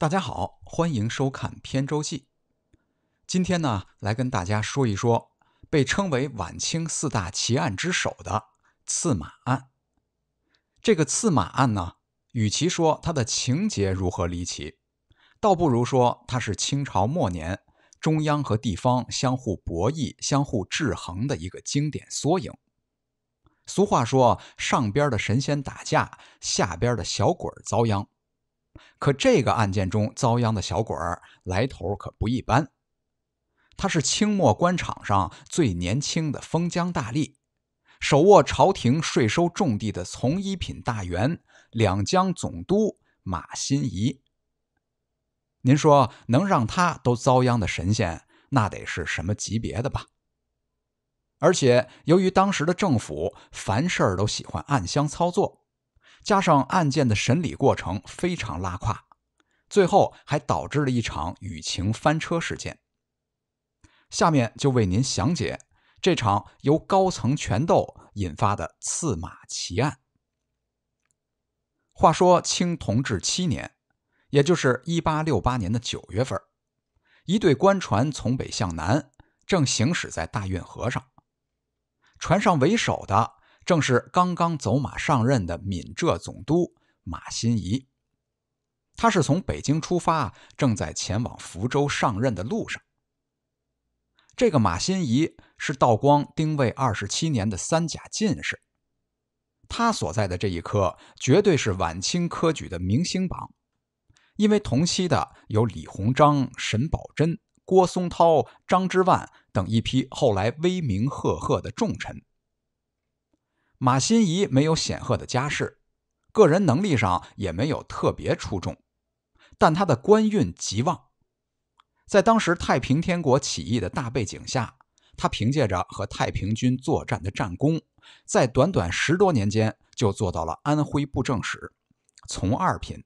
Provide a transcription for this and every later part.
大家好，欢迎收看《扁舟记》。今天呢，来跟大家说一说被称为晚清四大奇案之首的刺马案。这个刺马案呢，与其说它的情节如何离奇，倒不如说它是清朝末年中央和地方相互博弈、相互制衡的一个经典缩影。俗话说：“上边的神仙打架，下边的小鬼遭殃。”可这个案件中遭殃的小鬼儿来头可不一般，他是清末官场上最年轻的封疆大吏，手握朝廷税收重地的从一品大员两江总督马新贻。您说能让他都遭殃的神仙，那得是什么级别的吧？而且由于当时的政府凡事儿都喜欢暗箱操作。加上案件的审理过程非常拉胯，最后还导致了一场雨情翻车事件。下面就为您详解这场由高层权斗引发的刺马奇案。话说清同治七年，也就是一八六八年的九月份，一对官船从北向南正行驶在大运河上，船上为首的。正是刚刚走马上任的闽浙总督马新贻，他是从北京出发，正在前往福州上任的路上。这个马新贻是道光丁未二十七年的三甲进士，他所在的这一科绝对是晚清科举的明星榜，因为同期的有李鸿章、沈葆桢、郭松涛、张之万等一批后来威名赫赫的重臣。马新贻没有显赫的家世，个人能力上也没有特别出众，但他的官运极旺。在当时太平天国起义的大背景下，他凭借着和太平军作战的战功，在短短十多年间就做到了安徽布政使，从二品。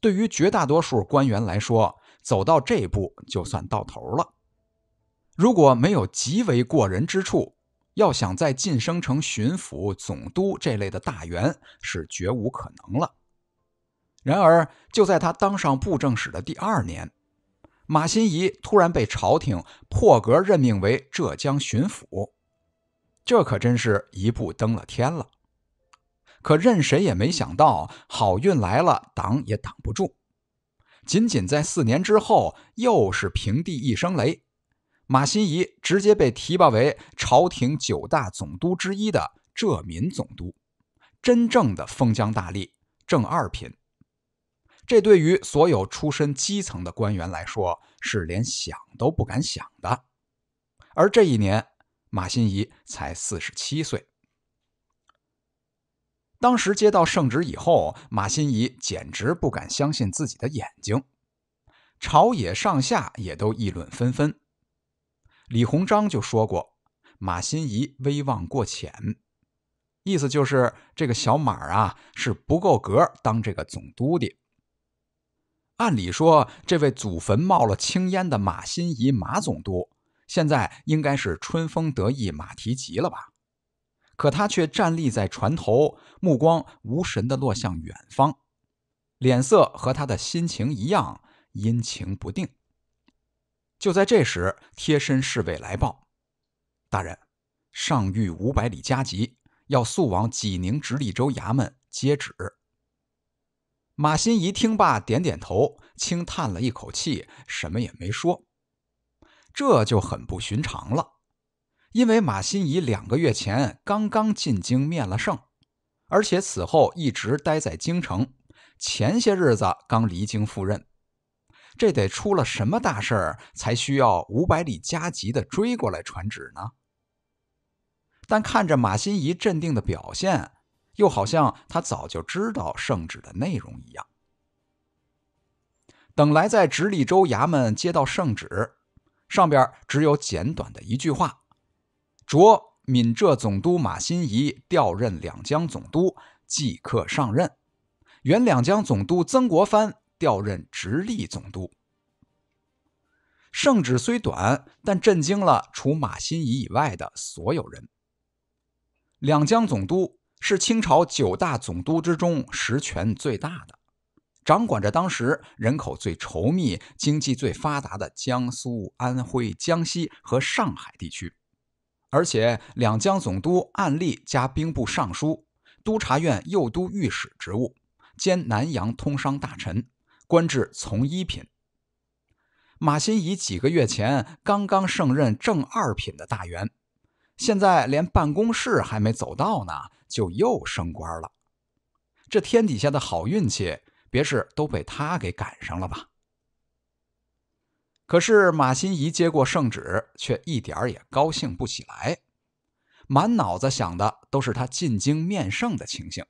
对于绝大多数官员来说，走到这一步就算到头了。如果没有极为过人之处，要想再晋升成巡抚、总督这类的大员，是绝无可能了。然而，就在他当上布政使的第二年，马新贻突然被朝廷破格任命为浙江巡抚，这可真是一步登了天了。可任谁也没想到，好运来了挡也挡不住，仅仅在四年之后，又是平地一声雷。马新仪直接被提拔为朝廷九大总督之一的浙闽总督，真正的封疆大吏，正二品。这对于所有出身基层的官员来说，是连想都不敢想的。而这一年，马新仪才四十七岁。当时接到圣旨以后，马新仪简直不敢相信自己的眼睛，朝野上下也都议论纷纷。李鸿章就说过：“马新贻威望过浅，意思就是这个小马啊是不够格当这个总督的。”按理说，这位祖坟冒了青烟的马新贻马总督，现在应该是春风得意马蹄疾了吧？可他却站立在船头，目光无神地落向远方，脸色和他的心情一样阴晴不定。就在这时，贴身侍卫来报：“大人，上谕五百里加急，要速往济宁直隶州衙门接旨。”马新仪听罢，点点头，轻叹了一口气，什么也没说。这就很不寻常了，因为马新仪两个月前刚刚进京面了圣，而且此后一直待在京城，前些日子刚离京赴任。这得出了什么大事儿，才需要五百里加急的追过来传旨呢？但看着马新仪镇定的表现，又好像他早就知道圣旨的内容一样。等来在直隶州衙门接到圣旨，上边只有简短的一句话：“着闽浙总督马新仪调任两江总督，即刻上任。原两江总督曾国藩。”调任直隶总督。圣旨虽短，但震惊了除马新贻以外的所有人。两江总督是清朝九大总督之中实权最大的，掌管着当时人口最稠密、经济最发达的江苏、安徽、江西和上海地区。而且，两江总督按例加兵部尚书、督察院右都御史职务，兼南洋通商大臣。官至从一品，马新仪几个月前刚刚胜任正二品的大员，现在连办公室还没走到呢，就又升官了。这天底下的好运气，别是都被他给赶上了吧？可是马新仪接过圣旨，却一点儿也高兴不起来，满脑子想的都是他进京面圣的情形。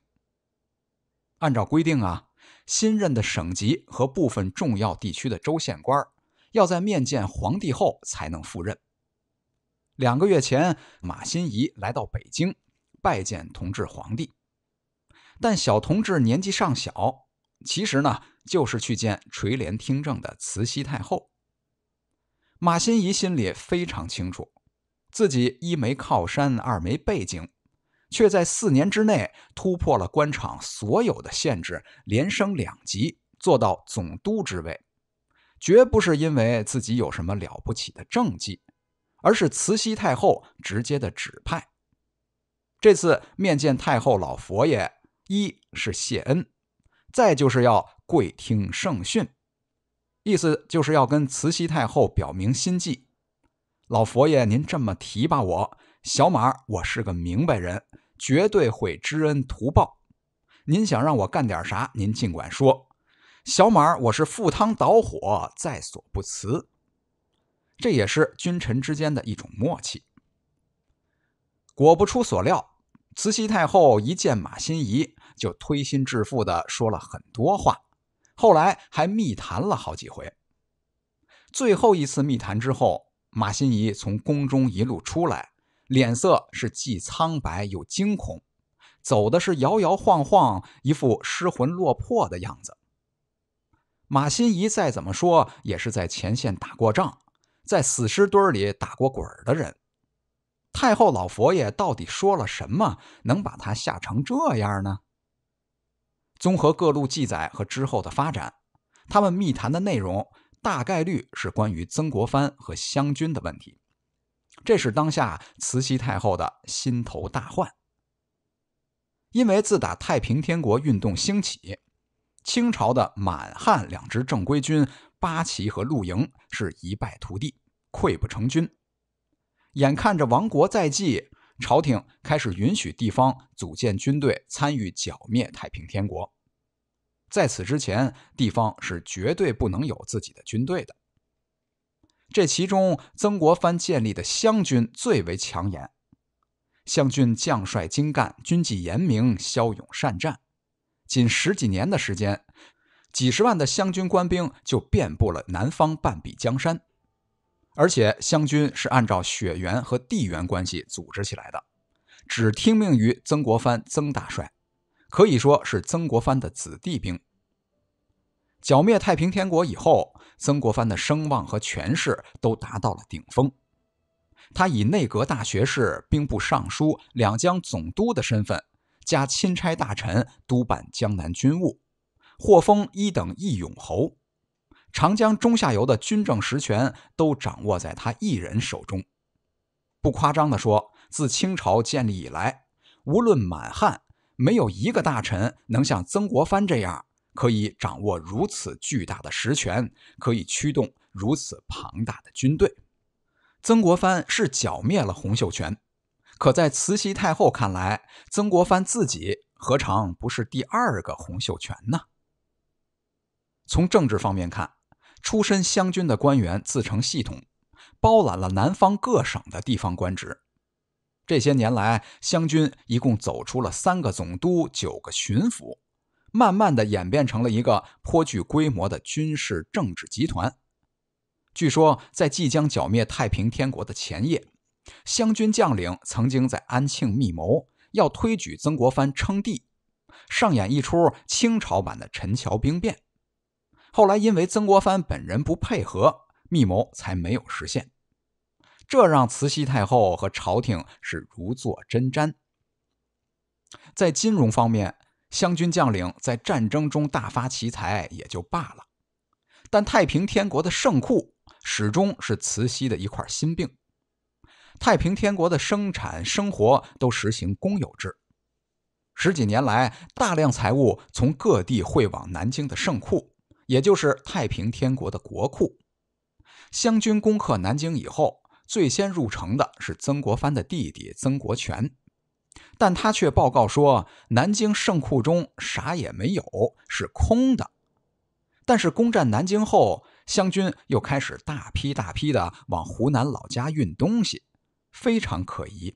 按照规定啊。新任的省级和部分重要地区的州县官要在面见皇帝后才能赴任。两个月前，马新仪来到北京，拜见同治皇帝，但小同治年纪尚小，其实呢，就是去见垂帘听政的慈禧太后。马新仪心里非常清楚，自己一没靠山，二没背景。却在四年之内突破了官场所有的限制，连升两级，做到总督之位，绝不是因为自己有什么了不起的政绩，而是慈禧太后直接的指派。这次面见太后老佛爷，一是谢恩，再就是要跪听圣训，意思就是要跟慈禧太后表明心迹。老佛爷，您这么提拔我，小马我是个明白人。绝对会知恩图报，您想让我干点啥，您尽管说。小马，我是赴汤蹈火，在所不辞。这也是君臣之间的一种默契。果不出所料，慈禧太后一见马新仪，就推心置腹的说了很多话，后来还密谈了好几回。最后一次密谈之后，马新仪从宫中一路出来。脸色是既苍白又惊恐，走的是摇摇晃晃，一副失魂落魄的样子。马心怡再怎么说也是在前线打过仗，在死尸堆里打过滚的人。太后老佛爷到底说了什么，能把他吓成这样呢？综合各路记载和之后的发展，他们密谈的内容大概率是关于曾国藩和湘军的问题。这是当下慈禧太后的心头大患，因为自打太平天国运动兴起，清朝的满汉两支正规军八旗和露营是一败涂地，溃不成军。眼看着亡国在即，朝廷开始允许地方组建军队参与剿灭太平天国。在此之前，地方是绝对不能有自己的军队的。这其中，曾国藩建立的湘军最为抢眼。湘军将帅精干，军纪严明，骁勇善战。仅十几年的时间，几十万的湘军官兵就遍布了南方半壁江山。而且，湘军是按照血缘和地缘关系组织起来的，只听命于曾国藩曾大帅，可以说是曾国藩的子弟兵。剿灭太平天国以后。曾国藩的声望和权势都达到了顶峰，他以内阁大学士、兵部尚书、两江总督的身份，加钦差大臣，督办江南军务，获封一等义勇侯。长江中下游的军政实权都掌握在他一人手中。不夸张地说，自清朝建立以来，无论满汉，没有一个大臣能像曾国藩这样。可以掌握如此巨大的实权，可以驱动如此庞大的军队。曾国藩是剿灭了洪秀全，可在慈禧太后看来，曾国藩自己何尝不是第二个洪秀全呢？从政治方面看，出身湘军的官员自成系统，包揽了南方各省的地方官职。这些年来，湘军一共走出了三个总督，九个巡抚。慢慢的演变成了一个颇具规模的军事政治集团。据说，在即将剿灭太平天国的前夜，湘军将领曾经在安庆密谋，要推举曾国藩称帝，上演一出清朝版的陈桥兵变。后来因为曾国藩本人不配合，密谋才没有实现，这让慈禧太后和朝廷是如坐针毡。在金融方面。湘军将领在战争中大发奇财也就罢了，但太平天国的圣库始终是慈禧的一块心病。太平天国的生产生活都实行公有制，十几年来，大量财物从各地汇往南京的圣库，也就是太平天国的国库。湘军攻克南京以后，最先入城的是曾国藩的弟弟曾国荃。但他却报告说，南京圣库中啥也没有，是空的。但是攻占南京后，湘军又开始大批大批的往湖南老家运东西，非常可疑。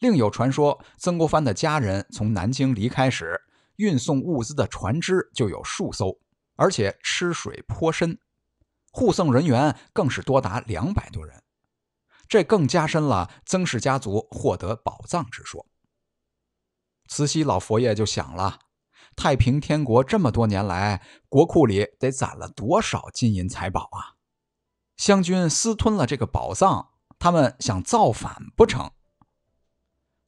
另有传说，曾国藩的家人从南京离开时，运送物资的船只就有数艘，而且吃水颇深，护送人员更是多达两百多人。这更加深了曾氏家族获得宝藏之说。慈禧老佛爷就想了，太平天国这么多年来，国库里得攒了多少金银财宝啊？湘军私吞了这个宝藏，他们想造反不成？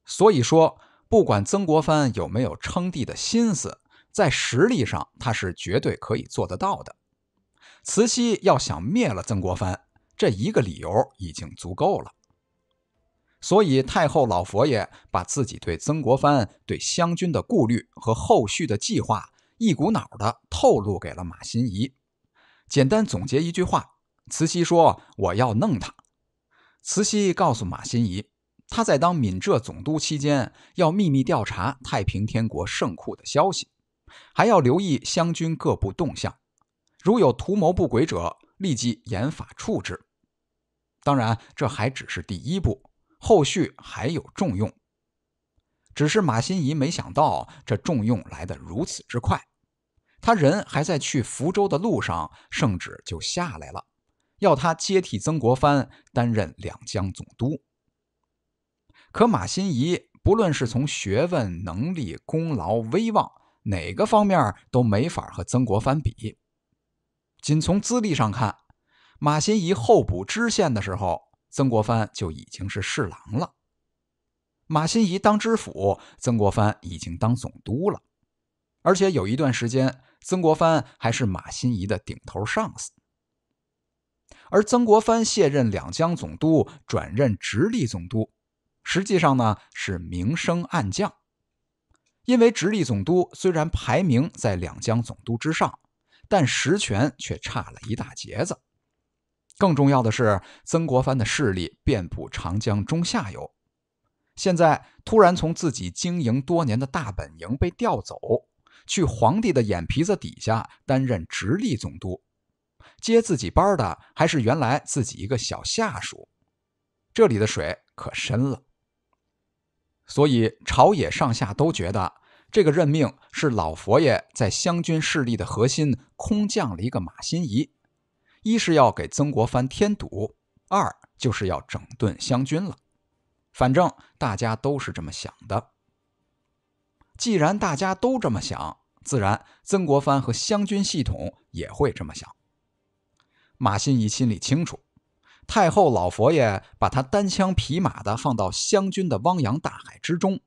所以说，不管曾国藩有没有称帝的心思，在实力上他是绝对可以做得到的。慈禧要想灭了曾国藩。这一个理由已经足够了，所以太后老佛爷把自己对曾国藩、对湘军的顾虑和后续的计划一股脑的透露给了马新仪。简单总结一句话，慈禧说：“我要弄他。”慈禧告诉马新仪，他在当闽浙总督期间要秘密调查太平天国圣库的消息，还要留意湘军各部动向，如有图谋不轨者，立即严法处置。当然，这还只是第一步，后续还有重用。只是马新贻没想到，这重用来得如此之快，他人还在去福州的路上，圣旨就下来了，要他接替曾国藩担任两江总督。可马新贻不论是从学问、能力、功劳、威望哪个方面都没法和曾国藩比，仅从资历上看。马新仪候补知县的时候，曾国藩就已经是侍郎了。马新仪当知府，曾国藩已经当总督了，而且有一段时间，曾国藩还是马新仪的顶头上司。而曾国藩卸任两江总督，转任直隶总督，实际上呢是明升暗降，因为直隶总督虽然排名在两江总督之上，但实权却差了一大截子。更重要的是，曾国藩的势力遍布长江中下游，现在突然从自己经营多年的大本营被调走，去皇帝的眼皮子底下担任直隶总督，接自己班的还是原来自己一个小下属，这里的水可深了。所以朝野上下都觉得这个任命是老佛爷在湘军势力的核心空降了一个马新贻。一是要给曾国藩添堵，二就是要整顿湘军了。反正大家都是这么想的。既然大家都这么想，自然曾国藩和湘军系统也会这么想。马新贻心里清楚，太后老佛爷把他单枪匹马的放到湘军的汪洋大海之中，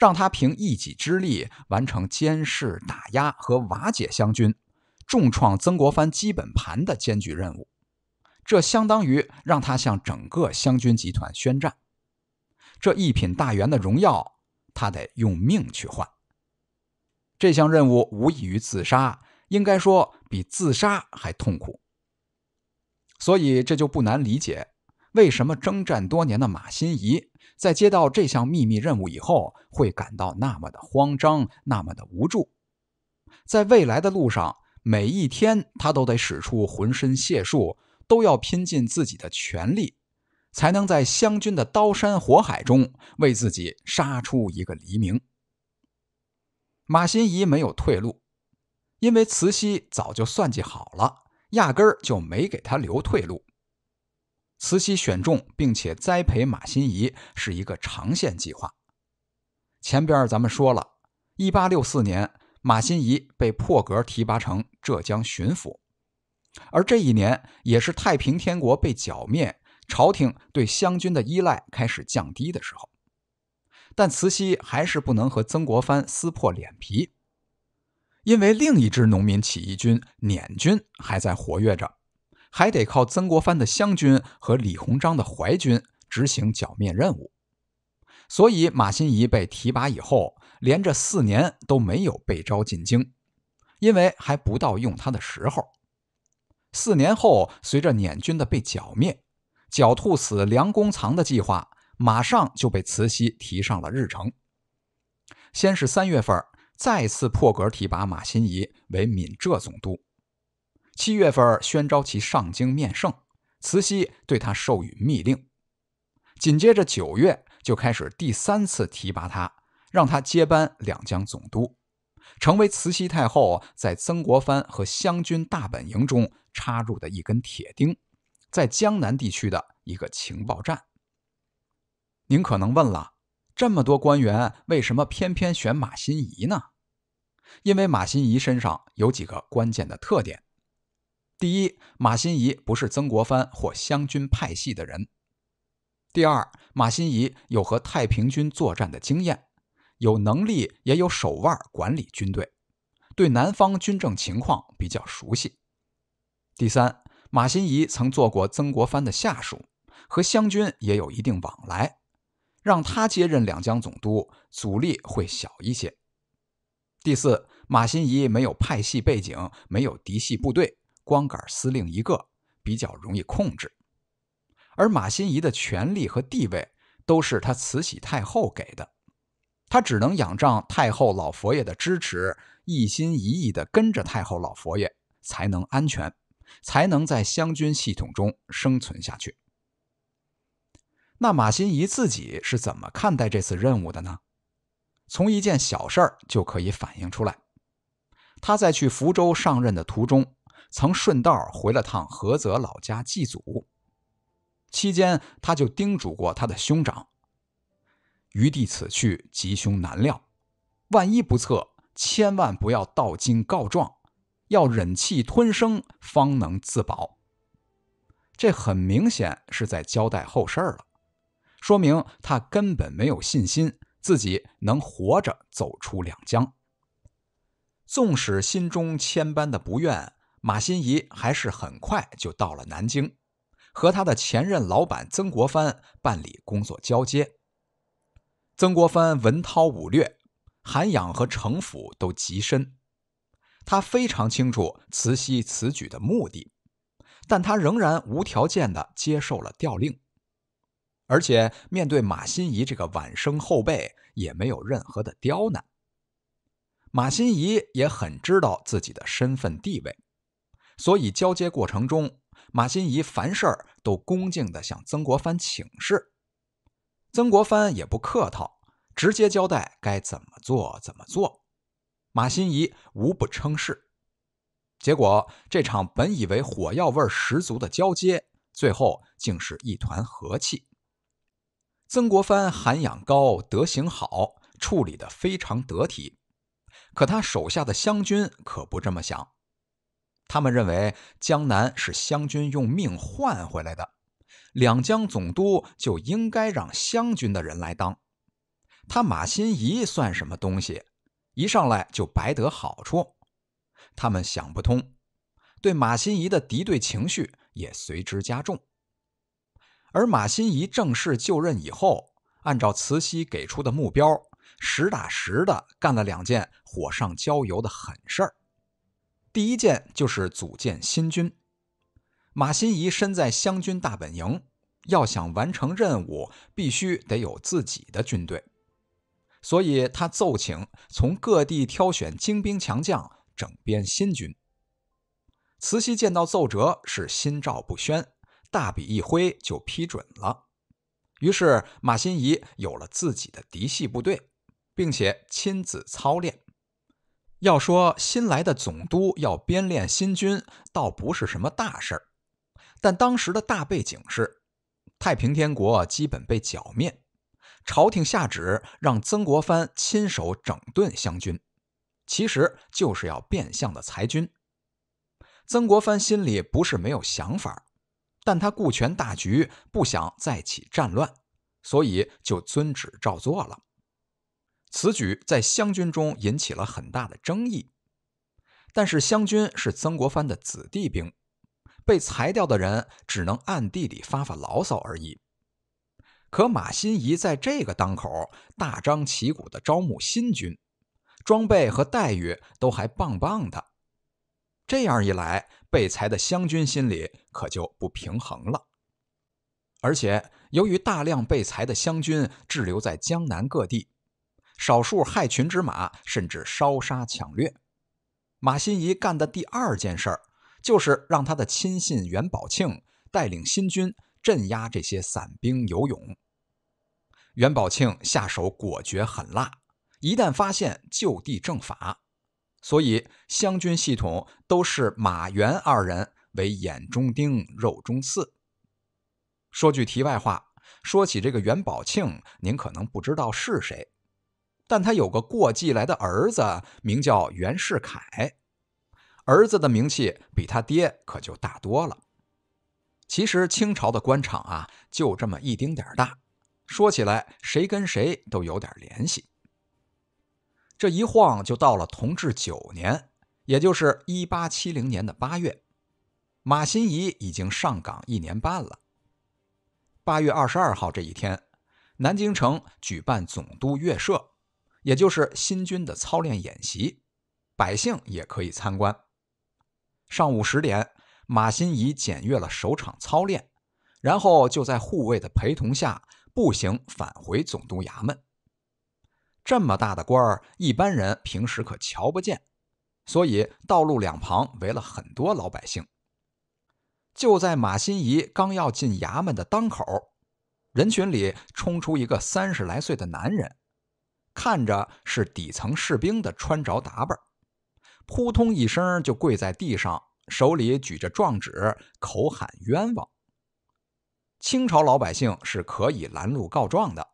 让他凭一己之力完成监视、打压和瓦解湘军。重创曾国藩基本盘的艰巨任务，这相当于让他向整个湘军集团宣战。这一品大员的荣耀，他得用命去换。这项任务无异于自杀，应该说比自杀还痛苦。所以，这就不难理解为什么征战多年的马新贻在接到这项秘密任务以后，会感到那么的慌张，那么的无助。在未来的路上。每一天，他都得使出浑身解数，都要拼尽自己的全力，才能在湘军的刀山火海中为自己杀出一个黎明。马新贻没有退路，因为慈禧早就算计好了，压根儿就没给他留退路。慈禧选中并且栽培马新贻是一个长线计划。前边咱们说了，一八六四年。马新贻被破格提拔成浙江巡抚，而这一年也是太平天国被剿灭，朝廷对湘军的依赖开始降低的时候。但慈禧还是不能和曾国藩撕破脸皮，因为另一支农民起义军捻军还在活跃着，还得靠曾国藩的湘军和李鸿章的淮军执行剿灭任务。所以马新贻被提拔以后。连着四年都没有被召进京，因为还不到用他的时候。四年后，随着捻军的被剿灭，“狡兔死，良弓藏”的计划马上就被慈禧提上了日程。先是三月份再次破格提拔马新贻为闽浙总督，七月份宣召其上京面圣，慈禧对他授予密令。紧接着九月就开始第三次提拔他。让他接班两江总督，成为慈禧太后在曾国藩和湘军大本营中插入的一根铁钉，在江南地区的一个情报站。您可能问了，这么多官员为什么偏偏选马新贻呢？因为马新贻身上有几个关键的特点：第一，马新贻不是曾国藩或湘军派系的人；第二，马新贻有和太平军作战的经验。有能力也有手腕管理军队，对南方军政情况比较熟悉。第三，马新贻曾做过曾国藩的下属，和湘军也有一定往来，让他接任两江总督阻力会小一些。第四，马新贻没有派系背景，没有嫡系部队，光杆司令一个，比较容易控制。而马新贻的权力和地位都是他慈禧太后给的。他只能仰仗太后老佛爷的支持，一心一意地跟着太后老佛爷，才能安全，才能在湘军系统中生存下去。那马新贻自己是怎么看待这次任务的呢？从一件小事儿就可以反映出来。他在去福州上任的途中，曾顺道回了趟菏泽老家祭祖，期间他就叮嘱过他的兄长。余弟此去吉凶难料，万一不测，千万不要到京告状，要忍气吞声，方能自保。这很明显是在交代后事儿了，说明他根本没有信心自己能活着走出两江。纵使心中千般的不愿，马新贻还是很快就到了南京，和他的前任老板曾国藩办理工作交接。曾国藩文韬武略，涵养和城府都极深，他非常清楚慈禧此举的目的，但他仍然无条件地接受了调令，而且面对马新贻这个晚生后辈，也没有任何的刁难。马新贻也很知道自己的身份地位，所以交接过程中，马新贻凡事儿都恭敬地向曾国藩请示。曾国藩也不客套，直接交代该怎么做怎么做。马新贻无不称是。结果这场本以为火药味十足的交接，最后竟是一团和气。曾国藩涵养高，德行好，处理的非常得体。可他手下的湘军可不这么想，他们认为江南是湘军用命换回来的。两江总督就应该让湘军的人来当，他马新贻算什么东西？一上来就白得好处，他们想不通，对马新贻的敌对情绪也随之加重。而马新贻正式就任以后，按照慈禧给出的目标，实打实的干了两件火上浇油的狠事儿。第一件就是组建新军，马新贻身在湘军大本营。要想完成任务，必须得有自己的军队，所以他奏请从各地挑选精兵强将，整编新军。慈禧见到奏折是心照不宣，大笔一挥就批准了。于是马新仪有了自己的嫡系部队，并且亲自操练。要说新来的总督要编练新军，倒不是什么大事儿，但当时的大背景是。太平天国基本被剿灭，朝廷下旨让曾国藩亲手整顿湘军，其实就是要变相的裁军。曾国藩心里不是没有想法，但他顾全大局，不想再起战乱，所以就遵旨照做了。此举在湘军中引起了很大的争议，但是湘军是曾国藩的子弟兵。被裁掉的人只能暗地里发发牢骚而已。可马新贻在这个当口大张旗鼓地招募新军，装备和待遇都还棒棒的。这样一来，被裁的湘军心里可就不平衡了。而且，由于大量被裁的湘军滞留在江南各地，少数害群之马甚至烧杀抢掠。马新贻干的第二件事儿。就是让他的亲信袁宝庆带领新军镇压这些散兵游勇。袁宝庆下手果决狠辣，一旦发现就地正法。所以湘军系统都是马元二人为眼中钉、肉中刺。说句题外话，说起这个袁宝庆，您可能不知道是谁，但他有个过继来的儿子，名叫袁世凯。儿子的名气比他爹可就大多了。其实清朝的官场啊，就这么一丁点儿大。说起来，谁跟谁都有点联系。这一晃就到了同治九年，也就是一八七零年的八月，马新贻已经上岗一年半了。八月二十二号这一天，南京城举办总督阅社，也就是新军的操练演习，百姓也可以参观。上午十点，马新怡检阅了首场操练，然后就在护卫的陪同下步行返回总督衙门。这么大的官儿，一般人平时可瞧不见，所以道路两旁围了很多老百姓。就在马新怡刚要进衙门的当口，人群里冲出一个三十来岁的男人，看着是底层士兵的穿着打扮。扑通一声，就跪在地上，手里举着状纸，口喊冤枉。清朝老百姓是可以拦路告状的，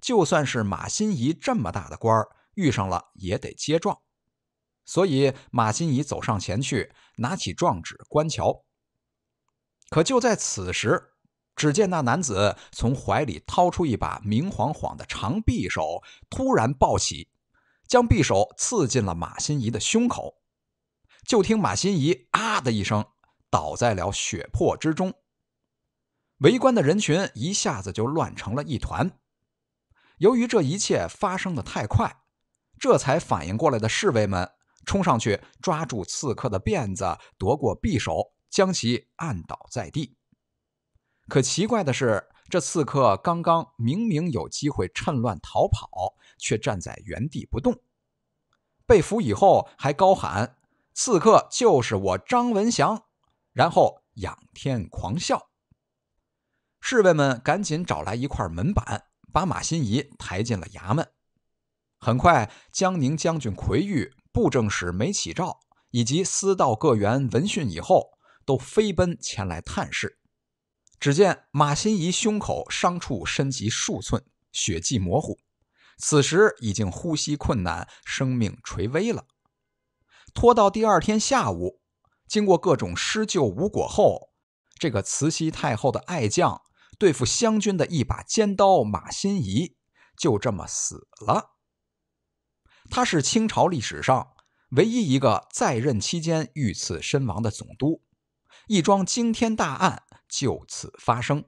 就算是马新仪这么大的官儿，遇上了也得接状。所以马新仪走上前去，拿起状纸观瞧。可就在此时，只见那男子从怀里掏出一把明晃晃的长匕首，突然暴起。将匕首刺进了马心怡的胸口，就听马心怡“啊”的一声，倒在了血泊之中。围观的人群一下子就乱成了一团。由于这一切发生的太快，这才反应过来的侍卫们冲上去抓住刺客的辫子，夺过匕首，将其按倒在地。可奇怪的是。这刺客刚刚明明有机会趁乱逃跑，却站在原地不动。被俘以后，还高喊：“刺客就是我张文祥！”然后仰天狂笑。侍卫们赶紧找来一块门板，把马新仪抬进了衙门。很快，江宁将军奎玉、布政使梅启照以及司道各员闻讯以后，都飞奔前来探视。只见马新仪胸口伤处深及数寸，血迹模糊。此时已经呼吸困难，生命垂危了。拖到第二天下午，经过各种施救无果后，这个慈禧太后的爱将、对付湘军的一把尖刀马新仪就这么死了。他是清朝历史上唯一一个在任期间遇刺身亡的总督，一桩惊天大案。就此发生。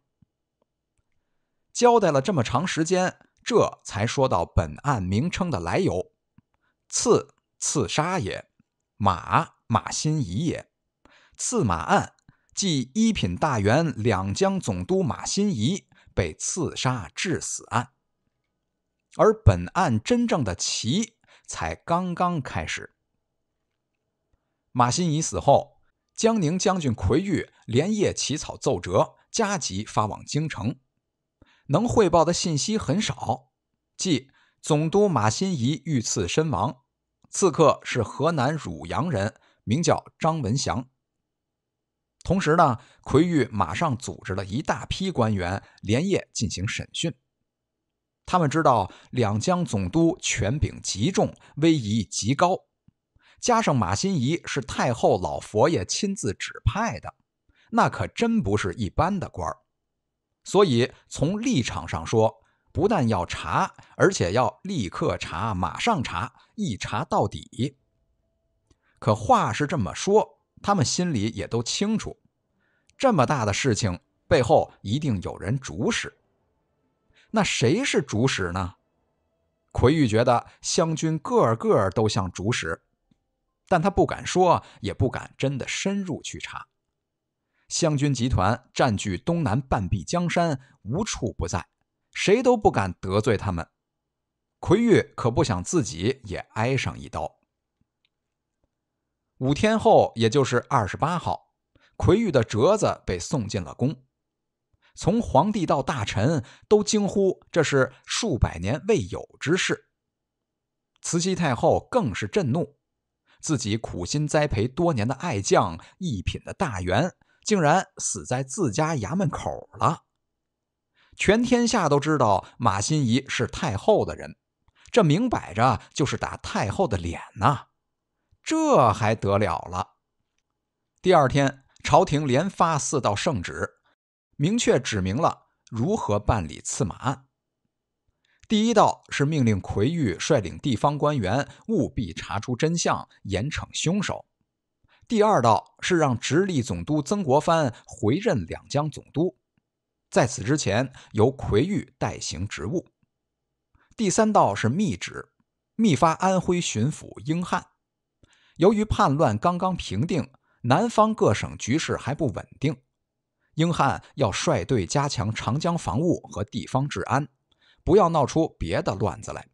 交代了这么长时间，这才说到本案名称的来由：刺，刺杀也；马，马新仪也。刺马案，即一品大员两江总督马新仪被刺杀致死案。而本案真正的奇，才刚刚开始。马新仪死后，江宁将军奎玉。连夜起草奏折，加急发往京城。能汇报的信息很少，即总督马新贻遇刺身亡，刺客是河南汝阳人，名叫张文祥。同时呢，奎玉马上组织了一大批官员，连夜进行审讯。他们知道两江总督权柄极重，威仪极高，加上马新贻是太后老佛爷亲自指派的。那可真不是一般的官儿，所以从立场上说，不但要查，而且要立刻查，马上查，一查到底。可话是这么说，他们心里也都清楚，这么大的事情背后一定有人主使。那谁是主使呢？魁玉觉得湘军个个都像主使，但他不敢说，也不敢真的深入去查。湘军集团占据东南半壁江山，无处不在，谁都不敢得罪他们。奎玉可不想自己也挨上一刀。五天后，也就是二十八号，奎玉的折子被送进了宫，从皇帝到大臣都惊呼这是数百年未有之事。慈禧太后更是震怒，自己苦心栽培多年的爱将，一品的大员。竟然死在自家衙门口了，全天下都知道马心怡是太后的人，这明摆着就是打太后的脸呐，这还得了了！第二天，朝廷连发四道圣旨，明确指明了如何办理刺马案。第一道是命令奎玉率领地方官员，务必查出真相，严惩凶手。第二道是让直隶总督曾国藩回任两江总督，在此之前由奎玉代行职务。第三道是密旨，密发安徽巡抚英汉。由于叛乱刚刚平定，南方各省局势还不稳定，英汉要率队加强长江防务和地方治安，不要闹出别的乱子来。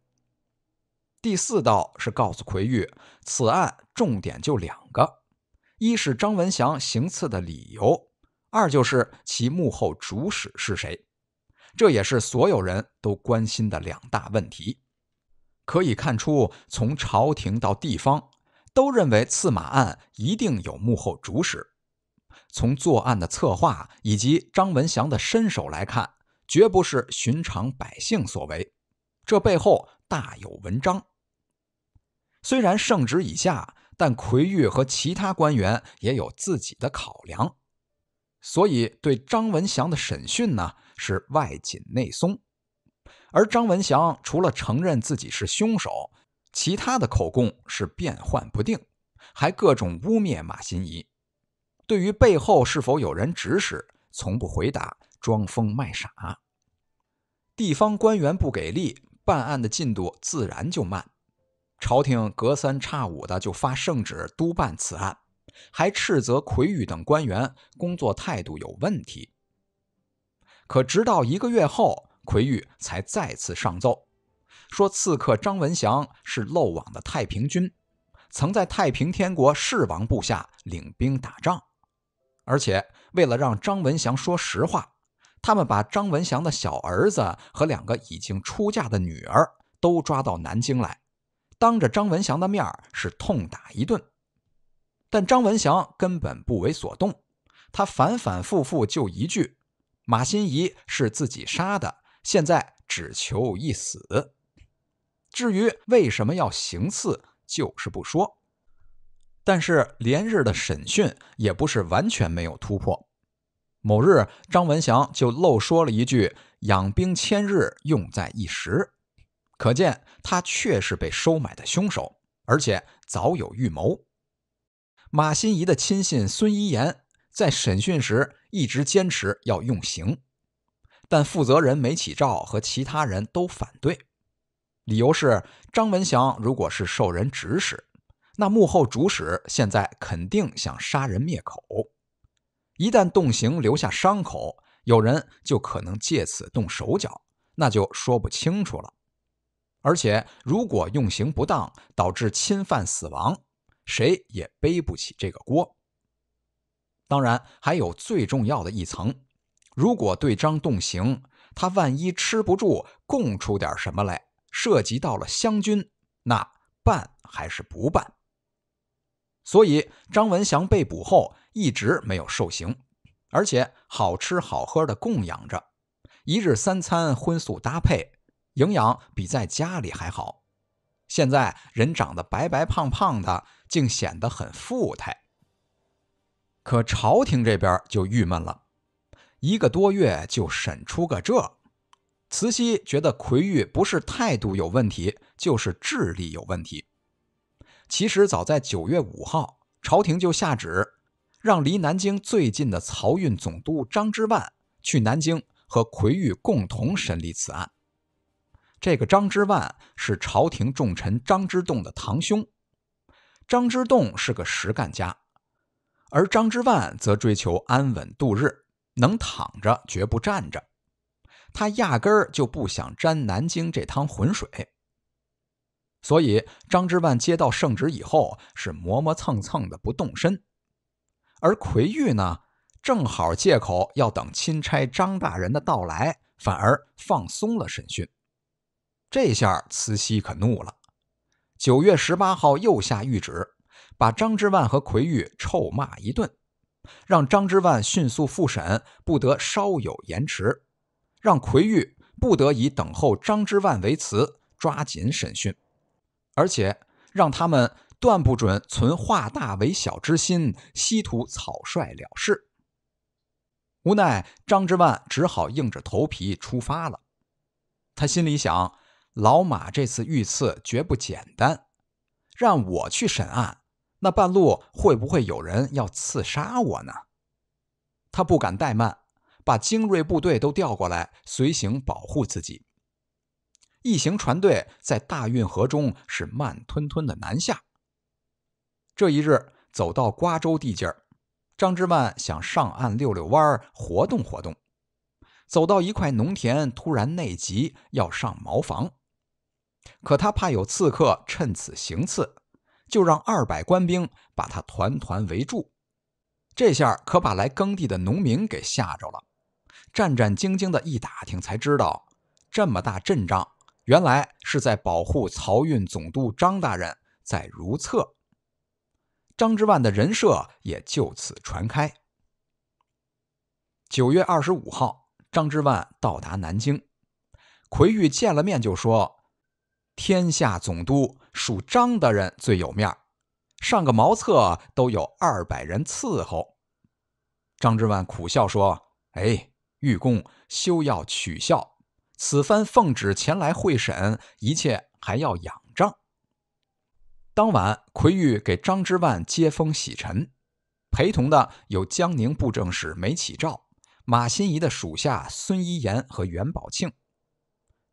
第四道是告诉奎玉，此案重点就两个。一是张文祥行刺的理由，二就是其幕后主使是谁，这也是所有人都关心的两大问题。可以看出，从朝廷到地方，都认为刺马案一定有幕后主使。从作案的策划以及张文祥的身手来看，绝不是寻常百姓所为，这背后大有文章。虽然圣旨以下。但奎玉和其他官员也有自己的考量，所以对张文祥的审讯呢是外紧内松。而张文祥除了承认自己是凶手，其他的口供是变幻不定，还各种污蔑马新仪。对于背后是否有人指使，从不回答，装疯卖傻。地方官员不给力，办案的进度自然就慢。朝廷隔三差五的就发圣旨督办此案，还斥责奎玉等官员工作态度有问题。可直到一个月后，奎玉才再次上奏，说刺客张文祥是漏网的太平军，曾在太平天国世王部下领兵打仗，而且为了让张文祥说实话，他们把张文祥的小儿子和两个已经出嫁的女儿都抓到南京来。当着张文祥的面儿是痛打一顿，但张文祥根本不为所动，他反反复复就一句：“马心怡是自己杀的，现在只求一死。”至于为什么要行刺，就是不说。但是连日的审讯也不是完全没有突破。某日，张文祥就漏说了一句：“养兵千日，用在一时。”可见他确是被收买的凶手，而且早有预谋。马新贻的亲信孙一言在审讯时一直坚持要用刑，但负责人梅启照和其他人都反对，理由是张文祥如果是受人指使，那幕后主使现在肯定想杀人灭口。一旦动刑留下伤口，有人就可能借此动手脚，那就说不清楚了。而且，如果用刑不当，导致侵犯死亡，谁也背不起这个锅。当然，还有最重要的一层，如果对张动刑，他万一吃不住，供出点什么来，涉及到了湘军，那办还是不办？所以，张文祥被捕后一直没有受刑，而且好吃好喝的供养着，一日三餐荤素搭配。营养比在家里还好，现在人长得白白胖胖的，竟显得很富态。可朝廷这边就郁闷了，一个多月就审出个这。慈禧觉得奎玉不是态度有问题，就是智力有问题。其实早在九月五号，朝廷就下旨，让离南京最近的漕运总督张之万去南京和奎玉共同审理此案。这个张之万是朝廷重臣张之洞的堂兄，张之洞是个实干家，而张之万则追求安稳度日，能躺着绝不站着。他压根儿就不想沾南京这趟浑水，所以张之万接到圣旨以后是磨磨蹭蹭的不动身，而奎玉呢，正好借口要等钦差张大人的到来，反而放松了审讯。这下慈禧可怒了。九月十八号又下谕旨，把张之万和奎玉臭骂一顿，让张之万迅速复审，不得稍有延迟；让奎玉不得以等候张之万为辞，抓紧审讯，而且让他们断不准存化大为小之心，稀图草率了事。无奈张之万只好硬着头皮出发了。他心里想。老马这次遇刺绝不简单，让我去审案，那半路会不会有人要刺杀我呢？他不敢怠慢，把精锐部队都调过来随行保护自己。一行船队在大运河中是慢吞吞的南下。这一日走到瓜州地界儿，张之曼想上岸溜溜弯儿活动活动，走到一块农田，突然内急，要上茅房。可他怕有刺客趁此行刺，就让二百官兵把他团团围住。这下可把来耕地的农民给吓着了，战战兢兢的一打听，才知道这么大阵仗，原来是在保护漕运总督张大人在如厕。张之万的人设也就此传开。九月二十五号，张之万到达南京，奎玉见了面就说。天下总督属张大人最有面儿，上个茅厕都有二百人伺候。张之万苦笑说：“哎，玉公休要取笑，此番奉旨前来会审，一切还要仰仗。”当晚，奎玉给张之万接风洗尘，陪同的有江宁布政使梅启照、马新贻的属下孙一言和袁宝庆。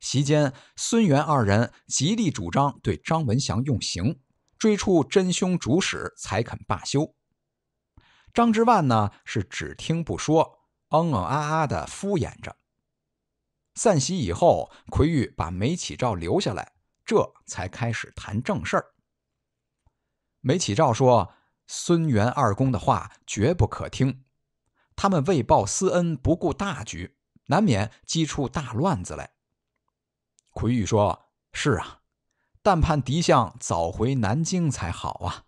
席间，孙元二人极力主张对张文祥用刑，追出真凶主使才肯罢休。张之万呢，是只听不说，嗯嗯啊啊的敷衍着。散席以后，奎玉把梅启照留下来，这才开始谈正事儿。梅启照说：“孙元二公的话绝不可听，他们为报私恩不顾大局，难免激出大乱子来。”奎玉说：“是啊，但盼狄相早回南京才好啊。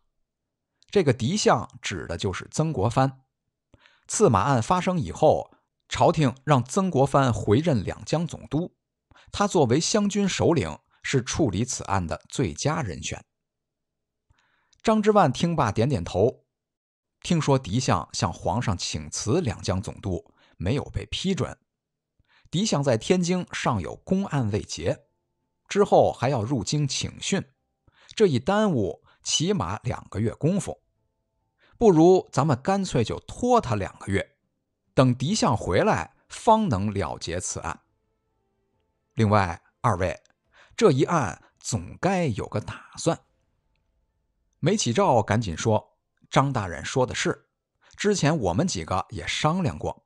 这个狄相指的就是曾国藩。刺马案发生以后，朝廷让曾国藩回任两江总督，他作为湘军首领，是处理此案的最佳人选。”张之万听罢点点头，听说狄相向皇上请辞两江总督，没有被批准。狄相在天津尚有公案未结，之后还要入京请训，这一耽误起码两个月功夫，不如咱们干脆就拖他两个月，等狄相回来方能了结此案。另外，二位，这一案总该有个打算。梅启照赶紧说：“张大人说的是，之前我们几个也商量过。”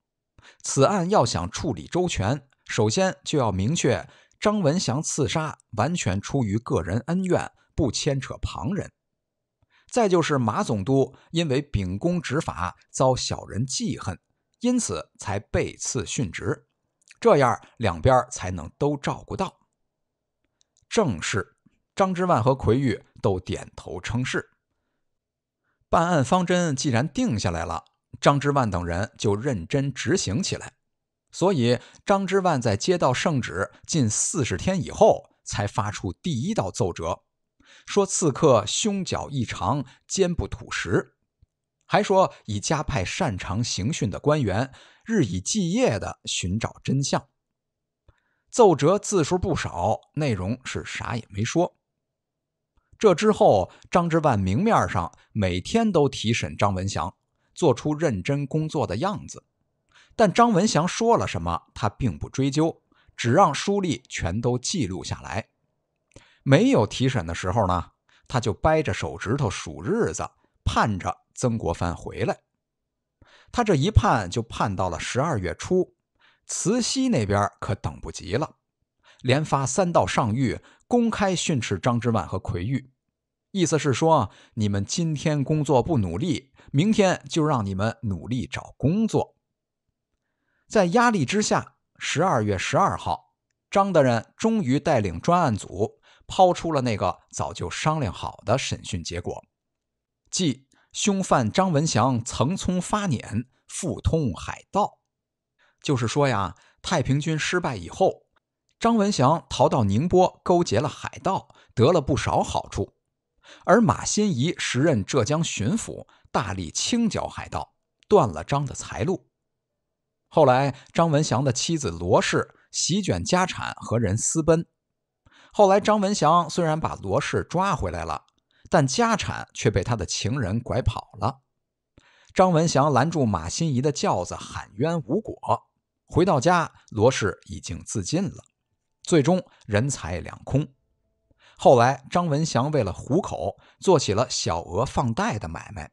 此案要想处理周全，首先就要明确张文祥刺杀完全出于个人恩怨，不牵扯旁人。再就是马总督因为秉公执法遭小人记恨，因此才被刺殉职，这样两边才能都照顾到。正是张之万和奎玉都点头称是。办案方针既然定下来了。张之万等人就认真执行起来，所以张之万在接到圣旨近四十天以后，才发出第一道奏折，说刺客胸脚异常，坚不吐实，还说已加派擅长刑讯的官员，日以继夜地寻找真相。奏折字数不少，内容是啥也没说。这之后，张之万明面上每天都提审张文祥。做出认真工作的样子，但张文祥说了什么，他并不追究，只让书吏全都记录下来。没有提审的时候呢，他就掰着手指头数日子，盼着曾国藩回来。他这一盼就盼到了十二月初，慈禧那边可等不及了，连发三道上谕，公开训斥张之万和奎玉，意思是说你们今天工作不努力。明天就让你们努力找工作。在压力之下，十二月十二号，张大人终于带领专案组抛出了那个早就商量好的审讯结果，即凶犯张文祥曾聪发捻复通海盗，就是说呀，太平军失败以后，张文祥逃到宁波，勾结了海盗，得了不少好处，而马新贻时任浙江巡抚。大力清剿海盗，断了张的财路。后来，张文祥的妻子罗氏席卷家产和人私奔。后来，张文祥虽然把罗氏抓回来了，但家产却被他的情人拐跑了。张文祥拦住马心怡的轿子喊冤无果，回到家，罗氏已经自尽了，最终人财两空。后来，张文祥为了糊口，做起了小额放贷的买卖。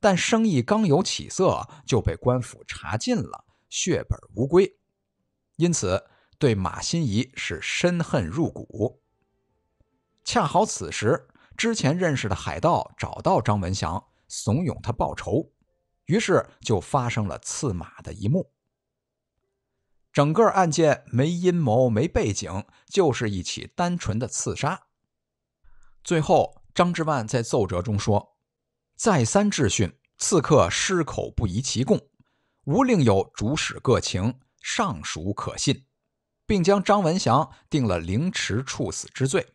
但生意刚有起色，就被官府查禁了，血本无归。因此，对马心怡是深恨入骨。恰好此时，之前认识的海盗找到张文祥，怂恿他报仇，于是就发生了刺马的一幕。整个案件没阴谋，没背景，就是一起单纯的刺杀。最后，张之万在奏折中说。再三质询，刺客失口不宜其供，无另有主使各情，尚属可信，并将张文祥定了凌迟处死之罪。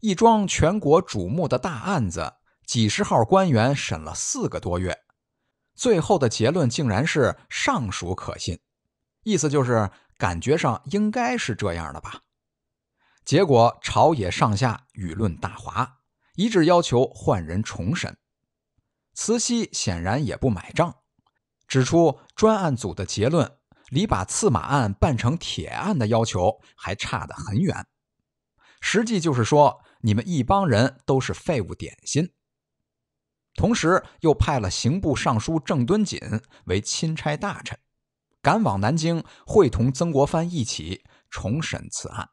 一桩全国瞩目的大案子，几十号官员审了四个多月，最后的结论竟然是尚属可信，意思就是感觉上应该是这样的吧？结果朝野上下舆论大哗。一致要求换人重审，慈禧显然也不买账，指出专案组的结论离把刺马案办成铁案的要求还差得很远。实际就是说，你们一帮人都是废物点心。同时，又派了刑部尚书郑敦锦为钦差大臣，赶往南京，会同曾国藩一起重审此案。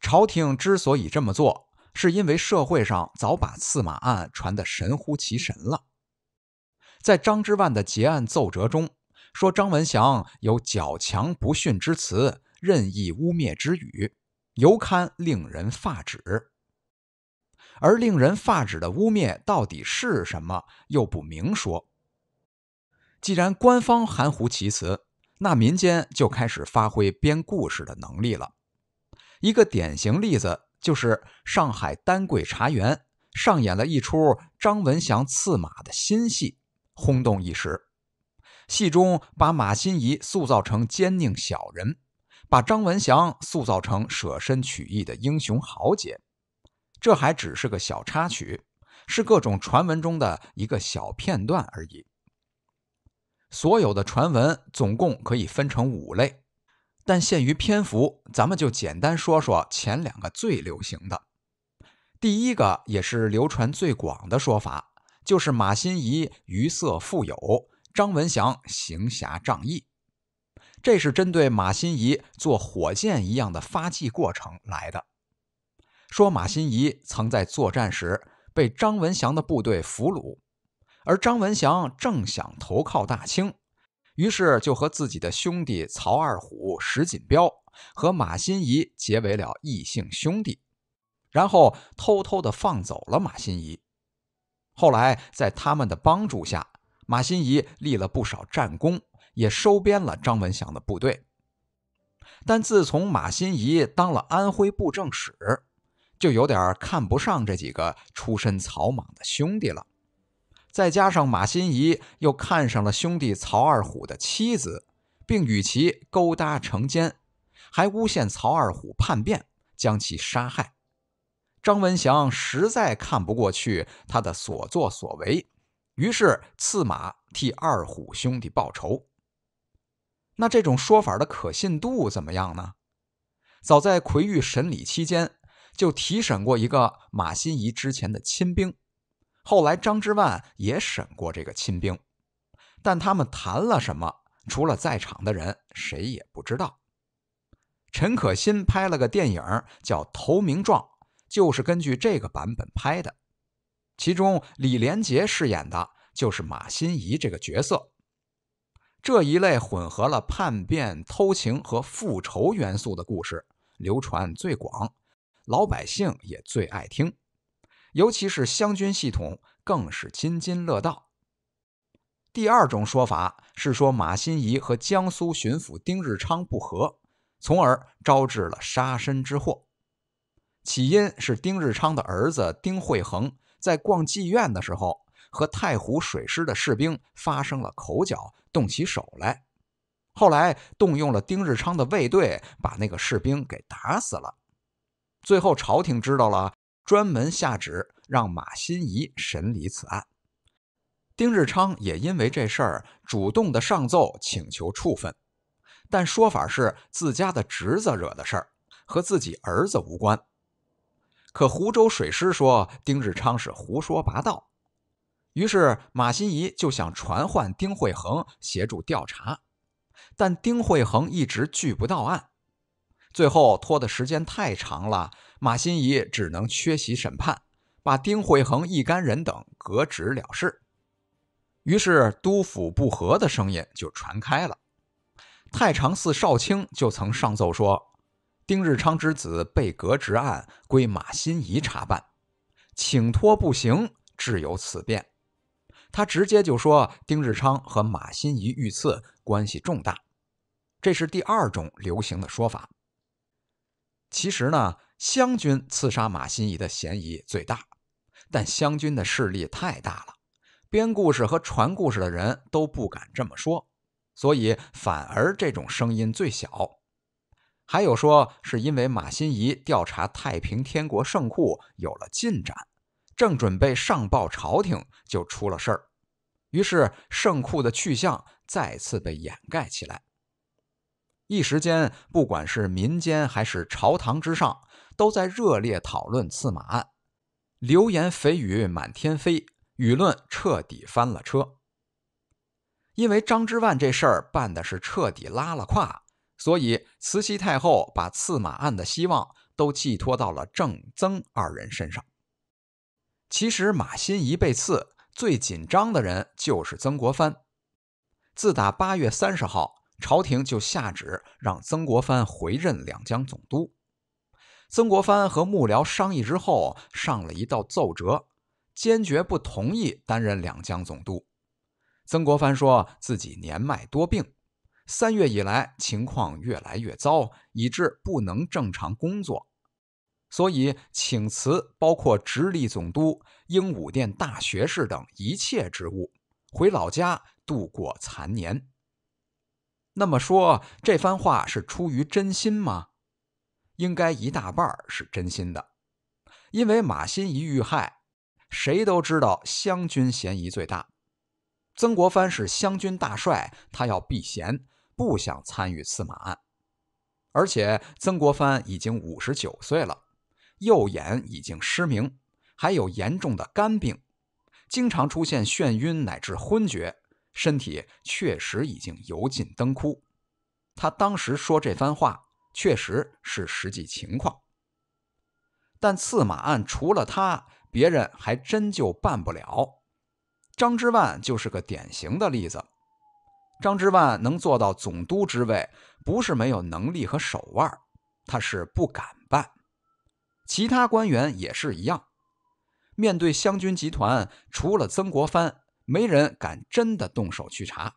朝廷之所以这么做。是因为社会上早把刺马案传得神乎其神了，在张之万的结案奏折中，说张文祥有矫强不逊之词、任意污蔑之语，尤堪令人发指。而令人发指的污蔑到底是什么，又不明说。既然官方含糊其辞，那民间就开始发挥编故事的能力了。一个典型例子。就是上海丹桂茶园上演了一出张文祥刺马的新戏，轰动一时。戏中把马新贻塑造成奸佞小人，把张文祥塑造成舍身取义的英雄豪杰。这还只是个小插曲，是各种传闻中的一个小片段而已。所有的传闻总共可以分成五类。但限于篇幅，咱们就简单说说前两个最流行的。第一个也是流传最广的说法，就是马新贻余色富有，张文祥行侠仗义。这是针对马新贻做火箭一样的发迹过程来的，说马新贻曾在作战时被张文祥的部队俘虏，而张文祥正想投靠大清。于是就和自己的兄弟曹二虎、石锦彪和马新贻结为了异姓兄弟，然后偷偷的放走了马新贻。后来在他们的帮助下，马新贻立了不少战功，也收编了张文祥的部队。但自从马新贻当了安徽布政使，就有点看不上这几个出身草莽的兄弟了。再加上马新仪又看上了兄弟曹二虎的妻子，并与其勾搭成奸，还诬陷曹二虎叛变，将其杀害。张文祥实在看不过去他的所作所为，于是赐马替二虎兄弟报仇。那这种说法的可信度怎么样呢？早在奎狱审理期间，就提审过一个马新仪之前的亲兵。后来，张之万也审过这个亲兵，但他们谈了什么，除了在场的人，谁也不知道。陈可辛拍了个电影叫《投名状》，就是根据这个版本拍的。其中，李连杰饰演的就是马心怡这个角色。这一类混合了叛变、偷情和复仇元素的故事，流传最广，老百姓也最爱听。尤其是湘军系统更是津津乐道。第二种说法是说马新贻和江苏巡抚丁日昌不和，从而招致了杀身之祸。起因是丁日昌的儿子丁惠恒在逛妓院的时候和太湖水师的士兵发生了口角，动起手来。后来动用了丁日昌的卫队，把那个士兵给打死了。最后朝廷知道了。专门下旨让马新仪审理此案，丁日昌也因为这事儿主动的上奏请求处分，但说法是自家的侄子惹的事儿，和自己儿子无关。可湖州水师说丁日昌是胡说八道，于是马新仪就想传唤丁会恒协助调查，但丁会恒一直拒不到案，最后拖的时间太长了。马新仪只能缺席审判，把丁惠恒一干人等革职了事。于是，督府不和的声音就传开了。太常寺少卿就曾上奏说，丁日昌之子被革职案归马新仪查办，请托不行，只有此变。他直接就说丁日昌和马新仪遇刺关系重大，这是第二种流行的说法。其实呢。湘军刺杀马新仪的嫌疑最大，但湘军的势力太大了，编故事和传故事的人都不敢这么说，所以反而这种声音最小。还有说是因为马新仪调查太平天国圣库有了进展，正准备上报朝廷，就出了事儿，于是圣库的去向再次被掩盖起来。一时间，不管是民间还是朝堂之上。都在热烈讨论刺马案，流言蜚语满天飞，舆论彻底翻了车。因为张之万这事儿办的是彻底拉了胯，所以慈禧太后把刺马案的希望都寄托到了郑、曾二人身上。其实马新贻被刺，最紧张的人就是曾国藩。自打八月三十号，朝廷就下旨让曾国藩回任两江总督。曾国藩和幕僚商议之后，上了一道奏折，坚决不同意担任两江总督。曾国藩说自己年迈多病，三月以来情况越来越糟，以致不能正常工作，所以请辞包括直隶总督、英武殿大学士等一切职务，回老家度过残年。那么说，这番话是出于真心吗？应该一大半儿是真心的，因为马新贻遇害，谁都知道湘军嫌疑最大。曾国藩是湘军大帅，他要避嫌，不想参与刺马案。而且，曾国藩已经五十九岁了，右眼已经失明，还有严重的肝病，经常出现眩晕乃至昏厥，身体确实已经油尽灯枯。他当时说这番话。确实是实际情况，但刺马案除了他，别人还真就办不了。张之万就是个典型的例子。张之万能做到总督之位，不是没有能力和手腕，他是不敢办。其他官员也是一样，面对湘军集团，除了曾国藩，没人敢真的动手去查。